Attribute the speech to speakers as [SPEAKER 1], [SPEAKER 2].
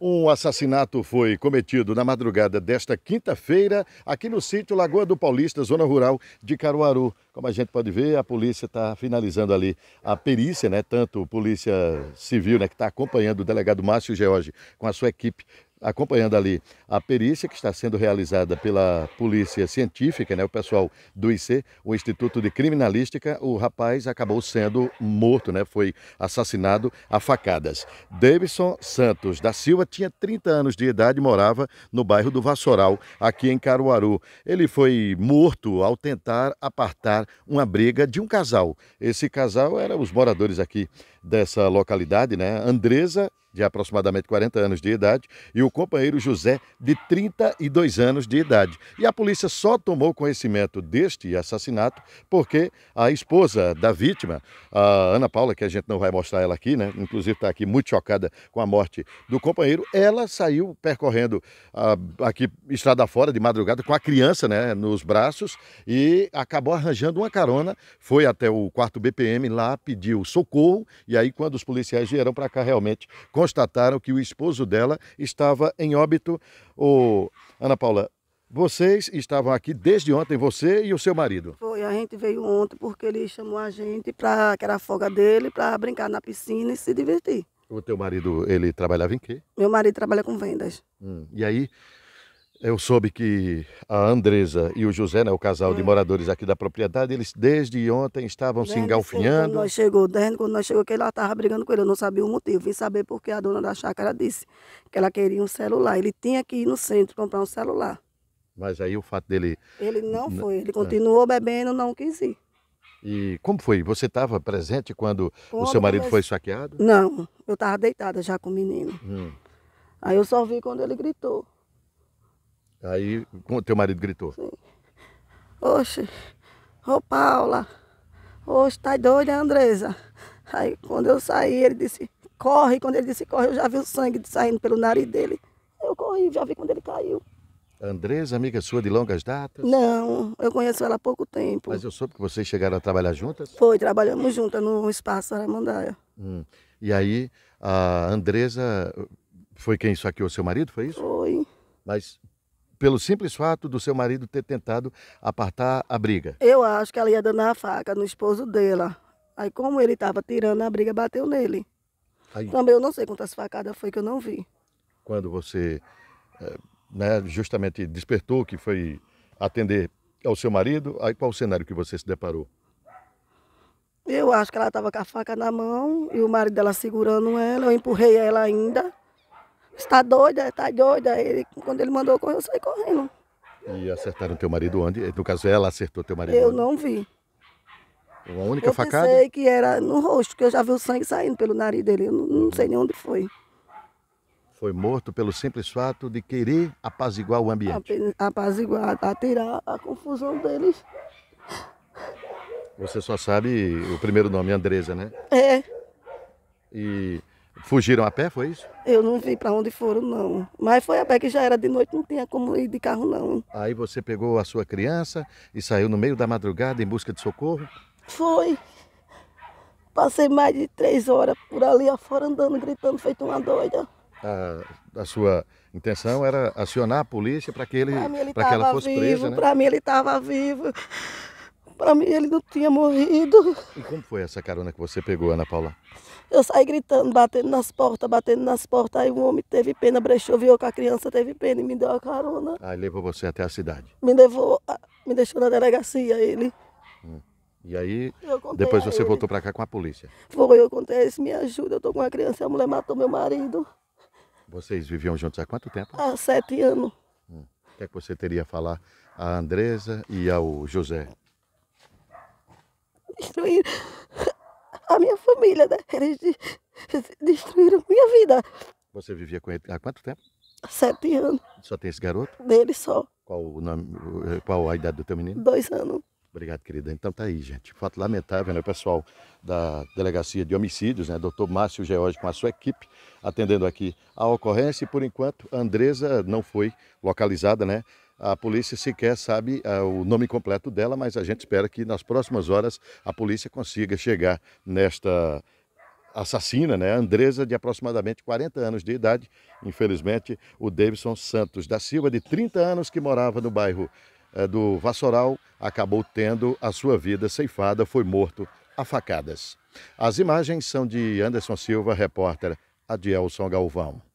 [SPEAKER 1] Um assassinato foi cometido na madrugada desta quinta-feira aqui no sítio Lagoa do Paulista, zona rural de Caruaru. Como a gente pode ver, a polícia está finalizando ali a perícia, né? Tanto polícia civil, né, que está acompanhando o delegado Márcio George com a sua equipe acompanhando ali a perícia que está sendo realizada pela polícia científica, né, o pessoal do IC, o Instituto de Criminalística, o rapaz acabou sendo morto, né, foi assassinado a facadas. Davidson Santos da Silva tinha 30 anos de idade e morava no bairro do Vassoural, aqui em Caruaru. Ele foi morto ao tentar apartar uma briga de um casal. Esse casal eram os moradores aqui dessa localidade, né, Andresa de aproximadamente 40 anos de idade, e o companheiro José, de 32 anos de idade. E a polícia só tomou conhecimento deste assassinato porque a esposa da vítima, a Ana Paula, que a gente não vai mostrar ela aqui, né? Inclusive está aqui muito chocada com a morte do companheiro, ela saiu percorrendo a, ah, aqui estrada fora de madrugada com a criança, né, nos braços e acabou arranjando uma carona, foi até o quarto BPM lá, pediu socorro e aí quando os policiais vieram para cá realmente com constataram que o esposo dela estava em óbito. O Ana Paula, vocês estavam aqui desde ontem, você e o seu marido?
[SPEAKER 2] Foi, a gente veio ontem porque ele chamou a gente para que era a folga dele, para brincar na piscina e se divertir.
[SPEAKER 1] O teu marido, ele trabalhava em quê?
[SPEAKER 2] Meu marido trabalha com vendas.
[SPEAKER 1] Hum, e aí, eu soube que a Andresa e o José, né, o casal de hum. moradores aqui da propriedade, eles desde ontem estavam desde se engalfinhando. Quando nós
[SPEAKER 2] chegou, desde quando nós chegou, que ela estava brigando com ele, eu não sabia o motivo. Vim saber porque a dona da chácara disse que ela queria um celular. Ele tinha que ir no centro comprar um celular.
[SPEAKER 1] Mas aí o fato dele.
[SPEAKER 2] Ele não foi, ele é. continuou bebendo, não quis ir.
[SPEAKER 1] E como foi? Você estava presente quando, quando o seu marido foi saqueado? Não,
[SPEAKER 2] eu estava deitada já com o menino. Hum. Aí eu só vi quando ele gritou.
[SPEAKER 1] Aí o teu marido gritou. Sim.
[SPEAKER 2] Oxe, ô Paula, oxe, tá doida, Andresa. Aí quando eu saí, ele disse, corre. Quando ele disse corre, eu já vi o sangue saindo pelo nariz dele. Eu corri, já vi quando ele caiu.
[SPEAKER 1] Andresa, amiga sua de longas datas?
[SPEAKER 2] Não, eu conheço ela há pouco tempo. Mas
[SPEAKER 1] eu soube que vocês chegaram a trabalhar juntas?
[SPEAKER 2] Foi, trabalhamos juntas no Espaço Saramandaia.
[SPEAKER 1] Hum. E aí, a Andresa foi quem saqueou seu marido, foi isso? Foi. Mas pelo simples fato do seu marido ter tentado apartar a briga?
[SPEAKER 2] Eu acho que ela ia dando a faca no esposo dela. Aí como ele estava tirando a briga, bateu nele. Aí. Também eu não sei quantas facadas foi que eu não vi.
[SPEAKER 1] Quando você eh, né, justamente despertou, que foi atender ao seu marido, aí qual o cenário que você se deparou?
[SPEAKER 2] Eu acho que ela estava com a faca na mão e o marido dela segurando ela, eu empurrei ela ainda. Está doida, está doida. Ele, quando ele mandou correr, eu saí correndo.
[SPEAKER 1] E acertaram teu marido onde? No caso, ela acertou teu marido? Eu onde? não vi. Uma única eu facada? Eu pensei
[SPEAKER 2] que era no rosto, que eu já vi o sangue saindo pelo nariz dele. Eu não, não sei nem onde foi.
[SPEAKER 1] Foi morto pelo simples fato de querer apaziguar o ambiente?
[SPEAKER 2] Apaziguar, atirar a confusão deles.
[SPEAKER 1] Você só sabe o primeiro nome, Andresa, né? É. E Fugiram a pé, foi isso?
[SPEAKER 2] Eu não vi para onde foram, não. Mas foi a pé que já era de noite, não tinha como ir de carro, não.
[SPEAKER 1] Aí você pegou a sua criança e saiu no meio da madrugada em busca de socorro?
[SPEAKER 2] Foi. Passei mais de três horas por ali afora andando, gritando, feito uma doida.
[SPEAKER 1] A, a sua intenção era acionar a polícia para que ele, ele pra que ela fosse vivo, presa, né? Para mim
[SPEAKER 2] ele estava vivo. Para mim ele não tinha morrido. E
[SPEAKER 1] como foi essa carona que você pegou, Ana Paula?
[SPEAKER 2] Eu saí gritando, batendo nas portas, batendo nas portas. Aí um homem teve pena, brechou, viu que a criança teve pena e me deu a carona.
[SPEAKER 1] Aí levou você até a cidade?
[SPEAKER 2] Me levou, me deixou na delegacia ele.
[SPEAKER 1] Hum. E aí, depois você ele. voltou para cá com a polícia?
[SPEAKER 2] Foi, eu contei, isso me ajuda, eu tô com uma criança, a mulher matou meu marido.
[SPEAKER 1] Vocês viviam juntos há quanto tempo?
[SPEAKER 2] Há sete anos.
[SPEAKER 1] Hum. O que é que você teria a falar à Andresa e ao José?
[SPEAKER 2] Destruir a minha família, né? Eles de, destruíram minha vida.
[SPEAKER 1] Você vivia com ele há quanto tempo?
[SPEAKER 2] Sete anos.
[SPEAKER 1] Só tem esse garoto?
[SPEAKER 2] Dele só.
[SPEAKER 1] Qual o nome, qual a idade do teu menino? Dois anos. Obrigado, querida. Então tá aí, gente. Fato lamentável, né? O pessoal da Delegacia de Homicídios, né? Doutor Márcio George com a sua equipe, atendendo aqui a ocorrência. E por enquanto, a Andresa não foi localizada, né? A polícia sequer sabe uh, o nome completo dela, mas a gente espera que nas próximas horas a polícia consiga chegar nesta assassina, né? Andresa, de aproximadamente 40 anos de idade. Infelizmente, o Davidson Santos da Silva, de 30 anos, que morava no bairro uh, do Vassoural, acabou tendo a sua vida ceifada, foi morto a facadas. As imagens são de Anderson Silva, repórter Adielson Galvão.